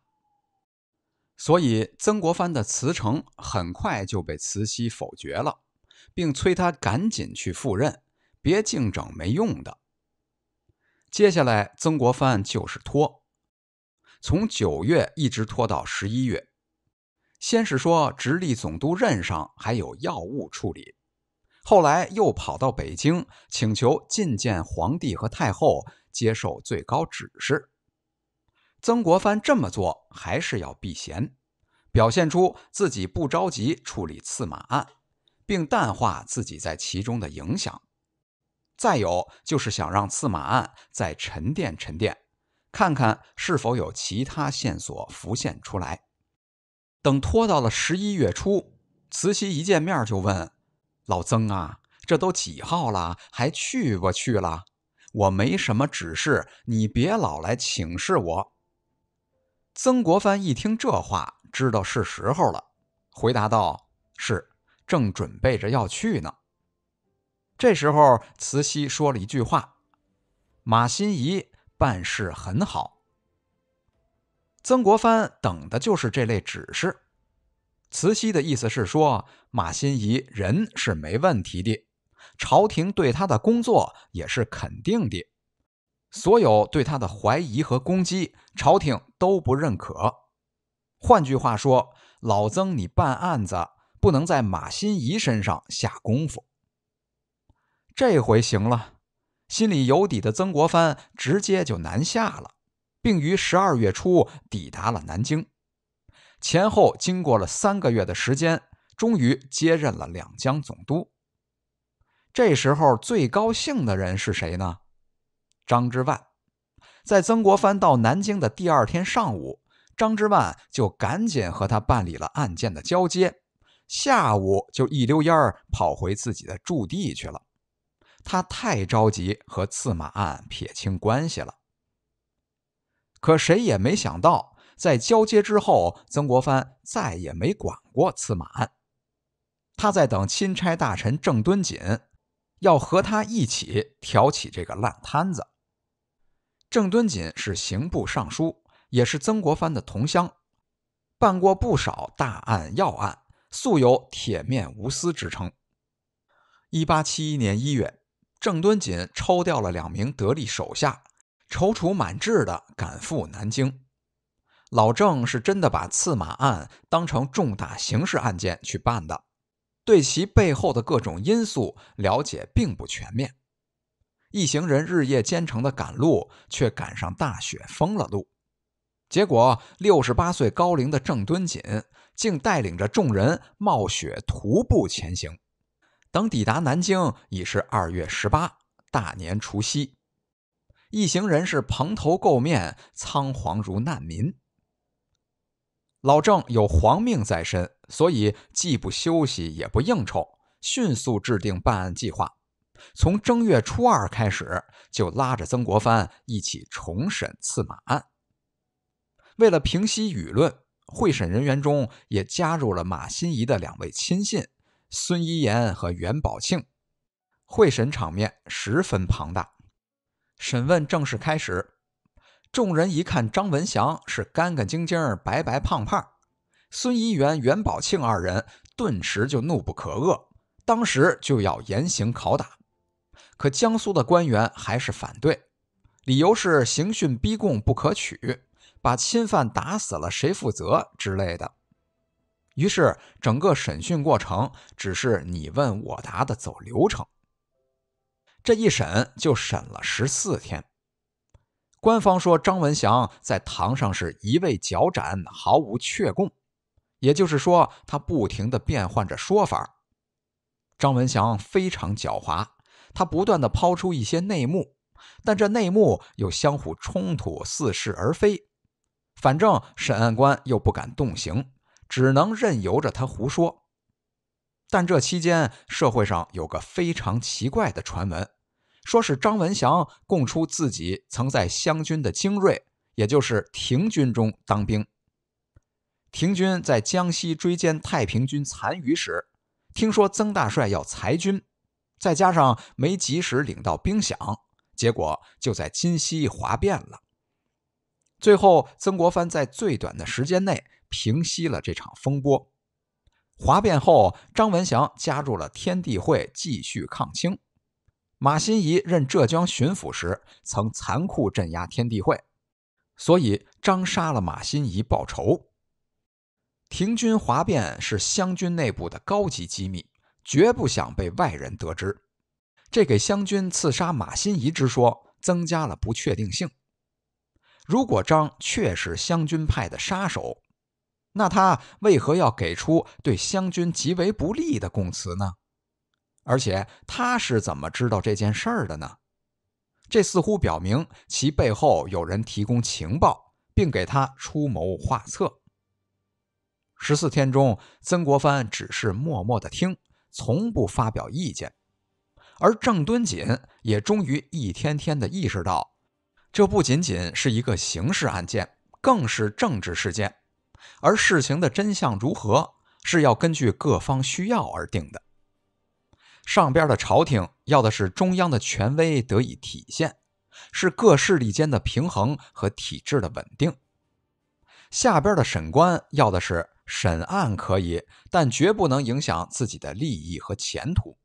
所以，曾国藩的辞呈很快就被慈禧否决了，并催他赶紧去赴任，别净整没用的。接下来，曾国藩就是拖，从九月一直拖到十一月。先是说直隶总督任上还有要务处理，后来又跑到北京请求觐见皇帝和太后，接受最高指示。曾国藩这么做，还是要避嫌，表现出自己不着急处理刺马案，并淡化自己在其中的影响。再有就是想让刺马案再沉淀沉淀，看看是否有其他线索浮现出来。等拖到了十一月初，慈禧一见面就问：“老曾啊，这都几号了，还去不去了？我没什么指示，你别老来请示我。”曾国藩一听这话，知道是时候了，回答道：“是，正准备着要去呢。”这时候，慈禧说了一句话：“马新仪办事很好。”曾国藩等的就是这类指示。慈禧的意思是说，马新仪人是没问题的，朝廷对他的工作也是肯定的。所有对他的怀疑和攻击，朝廷都不认可。换句话说，老曾，你办案子不能在马新贻身上下功夫。这回行了，心里有底的曾国藩直接就南下了，并于十二月初抵达了南京，前后经过了三个月的时间，终于接任了两江总督。这时候最高兴的人是谁呢？张之万在曾国藩到南京的第二天上午，张之万就赶紧和他办理了案件的交接，下午就一溜烟儿跑回自己的驻地去了。他太着急和刺马案撇清关系了。可谁也没想到，在交接之后，曾国藩再也没管过刺马案。他在等钦差大臣郑敦锦，要和他一起挑起这个烂摊子。郑敦锦是刑部尚书，也是曾国藩的同乡，办过不少大案要案，素有“铁面无私”之称。一八七一年一月，郑敦锦抽调了两名得力手下，踌躇满志的赶赴南京。老郑是真的把刺马案当成重大刑事案件去办的，对其背后的各种因素了解并不全面。一行人日夜兼程的赶路，却赶上大雪封了路。结果，六十八岁高龄的郑敦锦竟带领着众人冒雪徒步前行。等抵达南京，已是二月十八，大年除夕。一行人是蓬头垢面，仓皇如难民。老郑有皇命在身，所以既不休息，也不应酬，迅速制定办案计划。从正月初二开始，就拉着曾国藩一起重审刺马案。为了平息舆论，会审人员中也加入了马新贻的两位亲信孙一言和袁宝庆。会审场面十分庞大，审问正式开始。众人一看张文祥是干干净净、白白胖胖，孙一元、袁宝庆二人顿时就怒不可遏，当时就要严刑拷打。可江苏的官员还是反对，理由是刑讯逼供不可取，把侵犯打死了谁负责之类的。于是整个审讯过程只是你问我答的走流程。这一审就审了十四天。官方说张文祥在堂上是一味狡斩，毫无确供，也就是说他不停的变换着说法。张文祥非常狡猾。他不断的抛出一些内幕，但这内幕又相互冲突，似是而非。反正审案官又不敢动刑，只能任由着他胡说。但这期间，社会上有个非常奇怪的传闻，说是张文祥供出自己曾在湘军的精锐，也就是廷军中当兵。廷军在江西追歼太平军残余时，听说曾大帅要裁军。再加上没及时领到兵饷，结果就在金溪哗变了。最后，曾国藩在最短的时间内平息了这场风波。哗变后，张文祥加入了天地会，继续抗清。马新贻任浙江巡抚时，曾残酷镇压天地会，所以张杀了马新贻报仇。停军哗变是湘军内部的高级机密。绝不想被外人得知，这给湘军刺杀马新贻之说增加了不确定性。如果张确是湘军派的杀手，那他为何要给出对湘军极为不利的供词呢？而且他是怎么知道这件事的呢？这似乎表明其背后有人提供情报，并给他出谋划策。十四天中，曾国藩只是默默的听。从不发表意见，而郑敦锦也终于一天天的意识到，这不仅仅是一个刑事案件，更是政治事件，而事情的真相如何是要根据各方需要而定的。上边的朝廷要的是中央的权威得以体现，是各势力间的平衡和体制的稳定；下边的审官要的是。审案可以，但绝不能影响自己的利益和前途。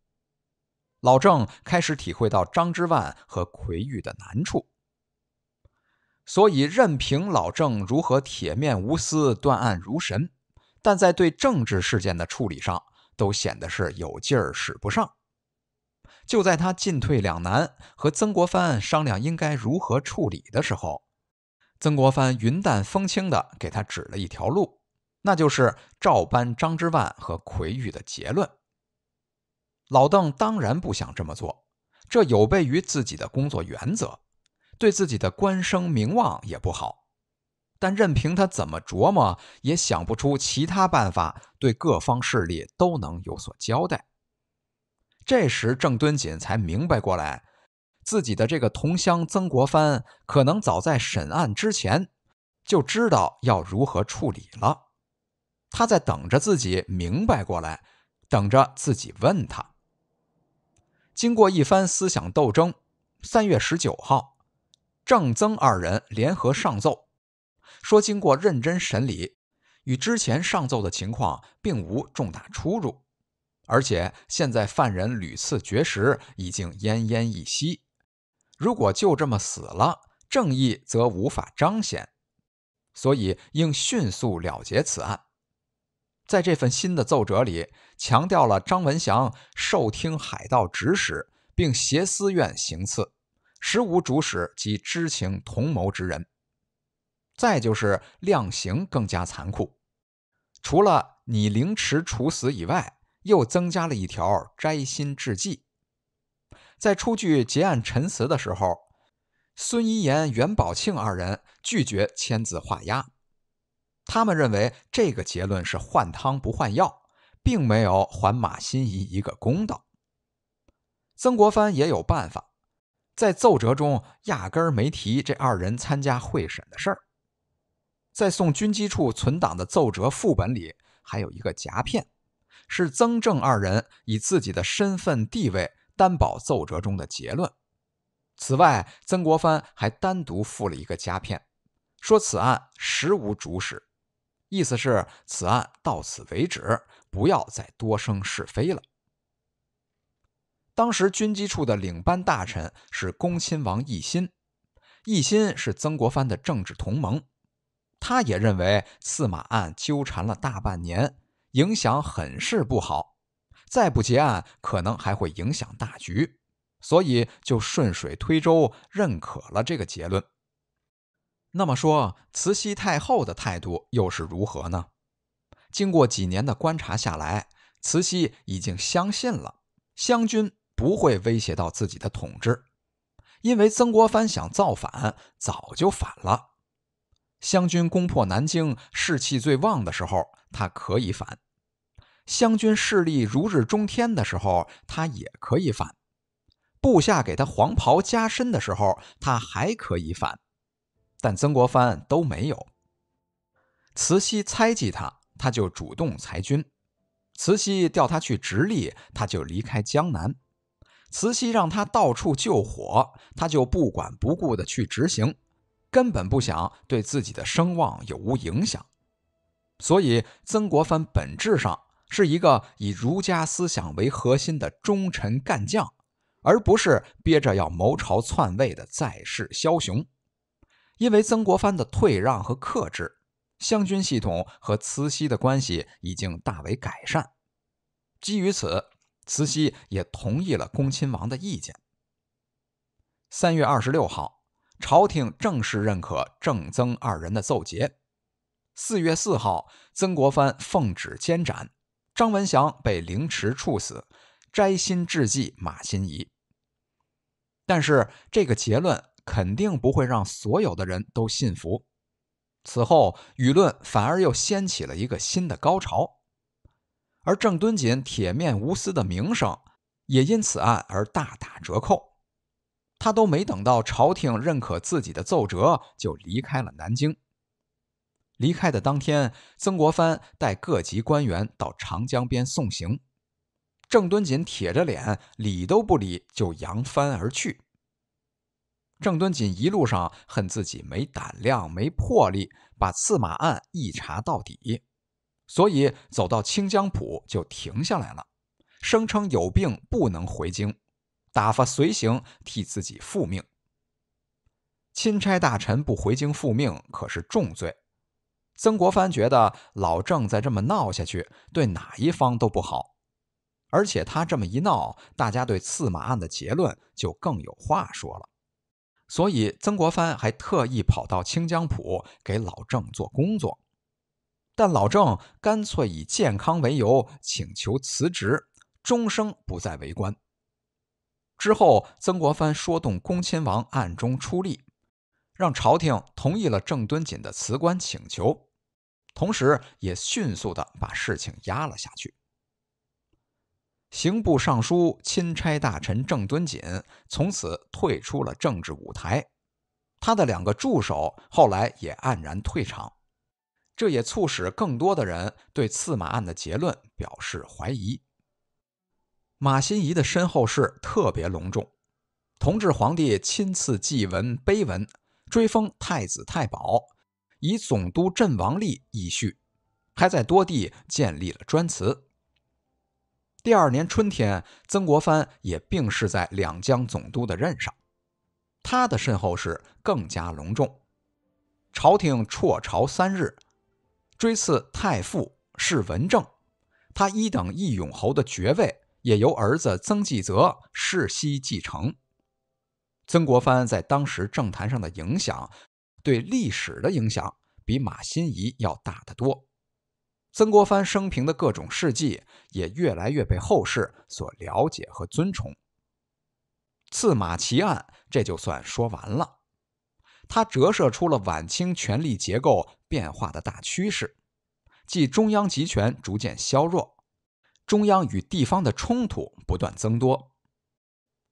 老郑开始体会到张之万和奎玉的难处，所以任凭老郑如何铁面无私、断案如神，但在对政治事件的处理上，都显得是有劲儿使不上。就在他进退两难、和曾国藩商量应该如何处理的时候，曾国藩云淡风轻地给他指了一条路。那就是照搬张之万和奎玉的结论。老邓当然不想这么做，这有悖于自己的工作原则，对自己的官声名望也不好。但任凭他怎么琢磨，也想不出其他办法，对各方势力都能有所交代。这时，郑敦锦才明白过来，自己的这个同乡曾国藩，可能早在审案之前就知道要如何处理了。他在等着自己明白过来，等着自己问他。经过一番思想斗争，三月十九号，郑曾二人联合上奏，说经过认真审理，与之前上奏的情况并无重大出入，而且现在犯人屡次绝食，已经奄奄一息，如果就这么死了，正义则无法彰显，所以应迅速了结此案。在这份新的奏折里，强调了张文祥受听海盗指使，并挟私怨行刺，实无主使及知情同谋之人。再就是量刑更加残酷，除了拟凌迟处死以外，又增加了一条摘心治记。在出具结案陈词的时候，孙一言、袁宝庆二人拒绝签字画押。他们认为这个结论是换汤不换药，并没有还马新贻一个公道。曾国藩也有办法，在奏折中压根儿没提这二人参加会审的事儿。在送军机处存档的奏折副本里，还有一个夹片，是曾、郑二人以自己的身份地位担保奏折中的结论。此外，曾国藩还单独附了一个夹片，说此案实无主使。意思是此案到此为止，不要再多生是非了。当时军机处的领班大臣是恭亲王奕欣，奕欣是曾国藩的政治同盟，他也认为刺马案纠缠了大半年，影响很是不好，再不结案可能还会影响大局，所以就顺水推舟认可了这个结论。那么说，慈禧太后的态度又是如何呢？经过几年的观察下来，慈禧已经相信了湘军不会威胁到自己的统治，因为曾国藩想造反早就反了。湘军攻破南京，士气最旺的时候，他可以反；湘军势力如日中天的时候，他也可以反；部下给他黄袍加身的时候，他还可以反。但曾国藩都没有，慈禧猜忌他，他就主动裁军；慈禧调他去直隶，他就离开江南；慈禧让他到处救火，他就不管不顾的去执行，根本不想对自己的声望有无影响。所以，曾国藩本质上是一个以儒家思想为核心的忠臣干将，而不是憋着要谋朝篡位的在世枭雄。因为曾国藩的退让和克制，湘军系统和慈禧的关系已经大为改善。基于此，慈禧也同意了恭亲王的意见。三月二十六号，朝廷正式认可郑、曾二人的奏捷。四月四号，曾国藩奉旨监斩，张文祥被凌迟处死，摘心致祭马新贻。但是这个结论。肯定不会让所有的人都信服。此后，舆论反而又掀起了一个新的高潮，而郑敦锦铁面无私的名声也因此案而大打折扣。他都没等到朝廷认可自己的奏折，就离开了南京。离开的当天，曾国藩带各级官员到长江边送行，郑敦锦铁着脸，理都不理，就扬帆而去。郑敦锦一路上恨自己没胆量、没魄力，把刺马案一查到底，所以走到清江浦就停下来了，声称有病不能回京，打发随行替自己复命。钦差大臣不回京复命可是重罪。曾国藩觉得老郑再这么闹下去，对哪一方都不好，而且他这么一闹，大家对刺马案的结论就更有话说了。所以，曾国藩还特意跑到清江浦给老郑做工作，但老郑干脆以健康为由请求辞职，终生不再为官。之后，曾国藩说动恭亲王暗中出力，让朝廷同意了郑敦锦的辞官请求，同时也迅速地把事情压了下去。刑部尚书、钦差大臣郑敦锦从此退出了政治舞台，他的两个助手后来也黯然退场，这也促使更多的人对刺马案的结论表示怀疑。马新仪的身后事特别隆重，同治皇帝亲赐祭文、碑文，追封太子太保，以总督阵亡例以序，还在多地建立了专祠。第二年春天，曾国藩也病逝在两江总督的任上。他的身后事更加隆重，朝廷辍朝三日，追赐太傅，是文正。他一等一勇侯的爵位也由儿子曾纪泽世袭继承。曾国藩在当时政坛上的影响，对历史的影响比马新贻要大得多。曾国藩生平的各种事迹也越来越被后世所了解和尊崇。刺马奇案，这就算说完了。它折射出了晚清权力结构变化的大趋势，即中央集权逐渐削弱，中央与地方的冲突不断增多。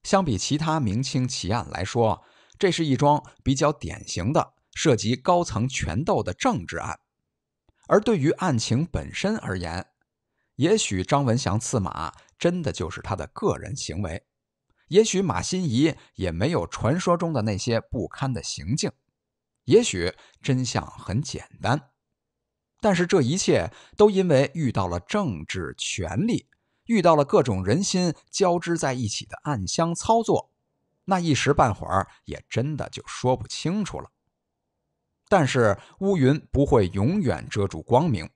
相比其他明清奇案来说，这是一桩比较典型的涉及高层权斗的政治案。而对于案情本身而言，也许张文祥刺马真的就是他的个人行为，也许马新仪也没有传说中的那些不堪的行径，也许真相很简单。但是这一切都因为遇到了政治权力，遇到了各种人心交织在一起的暗箱操作，那一时半会儿也真的就说不清楚了。但是乌云不会永远遮住光明，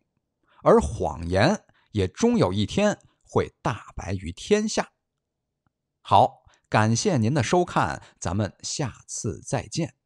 而谎言也终有一天会大白于天下。好，感谢您的收看，咱们下次再见。